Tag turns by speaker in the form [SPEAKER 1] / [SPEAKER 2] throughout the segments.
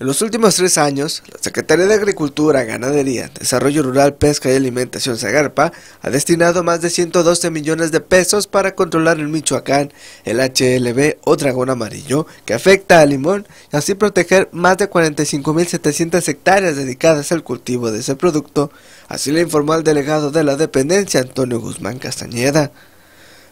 [SPEAKER 1] En los últimos tres años, la Secretaría de Agricultura, Ganadería, Desarrollo Rural, Pesca y Alimentación Zagarpa ha destinado más de 112 millones de pesos para controlar el Michoacán el HLB o dragón amarillo que afecta al limón y así proteger más de 45.700 hectáreas dedicadas al cultivo de ese producto, así le informó el delegado de la dependencia Antonio Guzmán Castañeda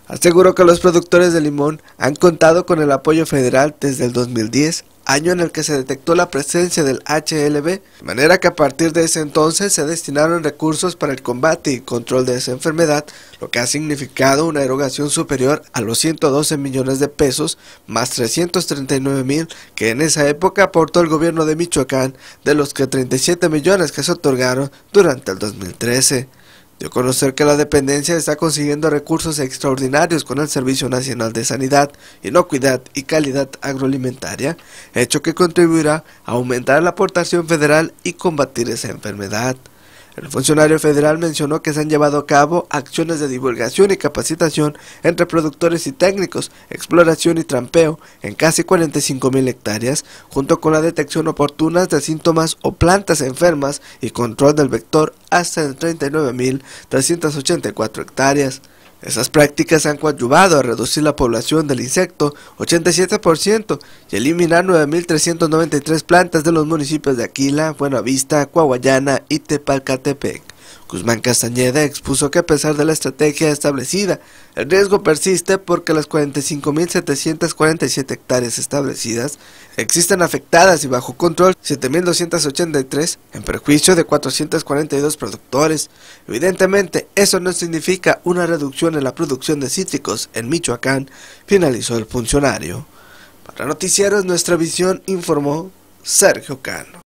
[SPEAKER 1] aseguró que los productores de limón han contado con el apoyo federal desde el 2010, año en el que se detectó la presencia del HLB, de manera que a partir de ese entonces se destinaron recursos para el combate y control de esa enfermedad, lo que ha significado una erogación superior a los 112 millones de pesos más 339 mil que en esa época aportó el gobierno de Michoacán, de los que 37 millones que se otorgaron durante el 2013. De conocer que la dependencia está consiguiendo recursos extraordinarios con el Servicio Nacional de Sanidad, Inocuidad y Calidad Agroalimentaria, hecho que contribuirá a aumentar la aportación federal y combatir esa enfermedad. El funcionario federal mencionó que se han llevado a cabo acciones de divulgación y capacitación entre productores y técnicos, exploración y trampeo en casi 45 mil hectáreas, junto con la detección oportuna de síntomas o plantas enfermas y control del vector hasta en 39.384 hectáreas. Esas prácticas han coadyuvado a reducir la población del insecto 87% y eliminar 9.393 plantas de los municipios de Aquila, Buenavista, Coahuayana y Tepalcatepec. Guzmán Castañeda expuso que a pesar de la estrategia establecida, el riesgo persiste porque las 45.747 hectáreas establecidas existen afectadas y bajo control 7.283 en perjuicio de 442 productores. Evidentemente, eso no significa una reducción en la producción de cítricos en Michoacán, finalizó el funcionario. Para Noticieros Nuestra Visión informó Sergio Cano.